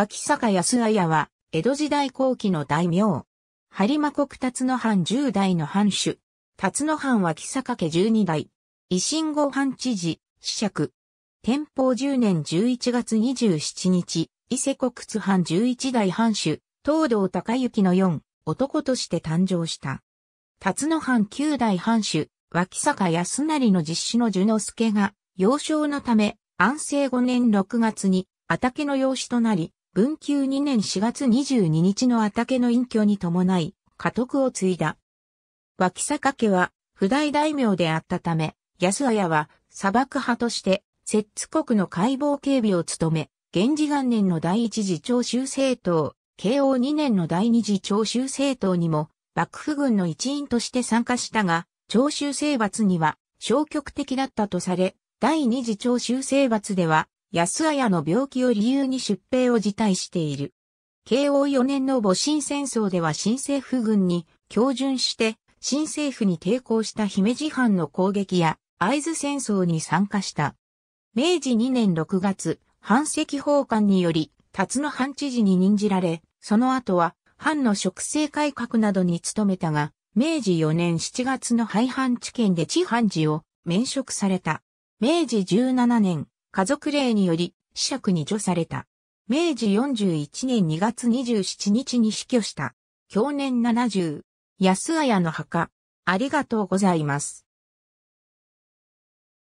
脇坂安綾は、江戸時代後期の大名。播磨国辰野藩十代の藩主。辰野藩脇坂家十二代。維新後藩知事、死者天保十年十一月二十七日、伊勢国津藩十一代藩主、東道高之の四、男として誕生した。辰野藩九代藩主、脇坂安成の実子の寿之助が、幼少のため、安政五年六月に、畑の養子となり、文久2年4月22日の畑の隠居に伴い、家督を継いだ。脇坂家は、不代大名であったため、安綾は砂漠派として、摂津国の解剖警備を務め、源氏元年の第一次長州政党、慶応2年の第二次長州政党にも、幕府軍の一員として参加したが、長州征伐には消極的だったとされ、第二次長州征伐では、安綾の病気を理由に出兵を辞退している。慶応4年の戊辰戦争では新政府軍に強準して新政府に抵抗した姫路藩の攻撃や会津戦争に参加した。明治2年6月、藩籍奉還により、辰野藩知事に任じられ、その後は藩の植生改革などに努めたが、明治4年7月の廃藩置県で地藩事を免職された。明治17年、家族令により、子爵に除された。明治41年2月27日に死去した。去年70。安綾の墓。ありがとうございます。